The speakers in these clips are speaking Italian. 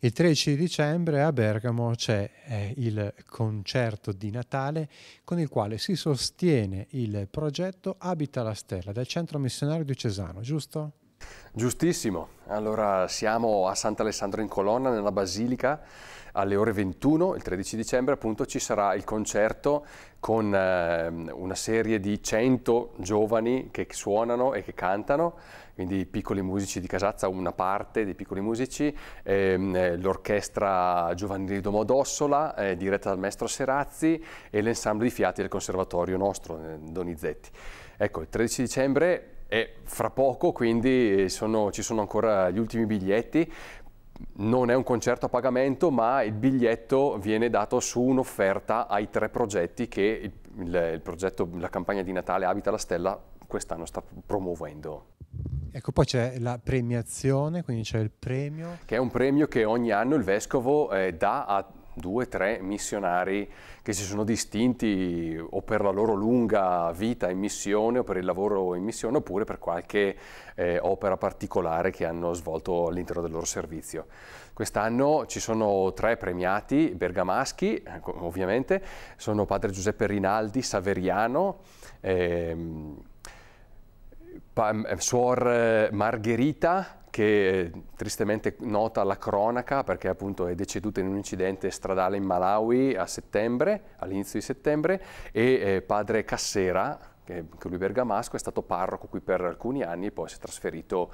Il 13 dicembre a Bergamo c'è eh, il concerto di Natale con il quale si sostiene il progetto Abita la Stella del Centro Missionario Diocesano, giusto? Giustissimo, allora siamo a Sant'Alessandro in Colonna nella Basilica alle ore 21, il 13 dicembre appunto ci sarà il concerto con eh, una serie di 100 giovani che suonano e che cantano, quindi piccoli musici di Casazza, una parte dei piccoli musici, ehm, eh, l'orchestra Giovanni di Domodossola eh, diretta dal maestro Serazzi e l'ensemble di fiati del conservatorio nostro, eh, Donizetti. Ecco, il 13 dicembre e fra poco quindi sono, ci sono ancora gli ultimi biglietti non è un concerto a pagamento, ma il biglietto viene dato su un'offerta ai tre progetti che il, il, il progetto, la campagna di Natale Abita la Stella quest'anno sta promuovendo. Ecco, poi c'è la premiazione, quindi c'è il premio. Che è un premio che ogni anno il Vescovo eh, dà a due, o tre missionari che si sono distinti o per la loro lunga vita in missione o per il lavoro in missione oppure per qualche eh, opera particolare che hanno svolto all'interno del loro servizio. Quest'anno ci sono tre premiati bergamaschi, ecco, ovviamente, sono padre Giuseppe Rinaldi, Saveriano, ehm, Suor Margherita che eh, tristemente nota alla cronaca perché appunto è deceduta in un incidente stradale in Malawi a settembre, all'inizio di settembre, e eh, padre Cassera, che, che lui bergamasco, è stato parroco qui per alcuni anni e poi si è trasferito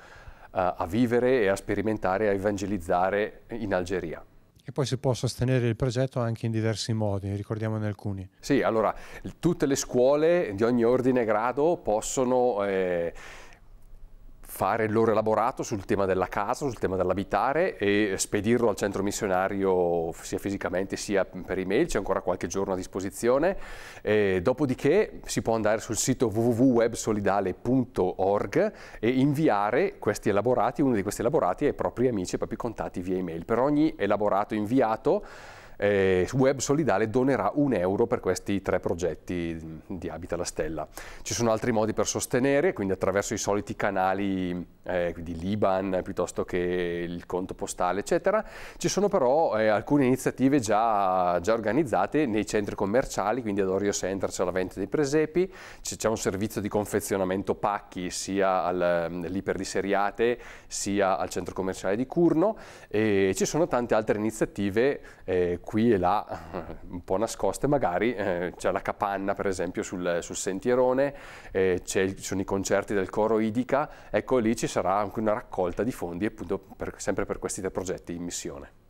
eh, a vivere e a sperimentare, a evangelizzare in Algeria. E poi si può sostenere il progetto anche in diversi modi, ricordiamone alcuni. Sì, allora, tutte le scuole di ogni ordine e grado possono... Eh, fare il loro elaborato sul tema della casa, sul tema dell'abitare e spedirlo al centro missionario sia fisicamente sia per email, c'è ancora qualche giorno a disposizione. E dopodiché si può andare sul sito www.websolidale.org e inviare questi elaborati, uno di questi elaborati ai propri amici e ai propri contatti via email. Per ogni elaborato inviato eh, Web Solidale donerà un euro per questi tre progetti mm, di Abita la Stella. Ci sono altri modi per sostenere, quindi attraverso i soliti canali eh, di Liban piuttosto che il conto postale, eccetera. Ci sono però eh, alcune iniziative già, già, organizzate nei centri commerciali, quindi ad Orio Center c'è la vendita dei presepi, c'è un servizio di confezionamento pacchi sia all'iper mm, di Seriate sia al centro commerciale di Curno e ci sono tante altre iniziative eh, qui e là, un po' nascoste magari, eh, c'è la capanna per esempio sul, sul sentierone, eh, ci sono i concerti del coro Idica, ecco lì ci sarà anche una raccolta di fondi appunto per, sempre per questi tre progetti in missione.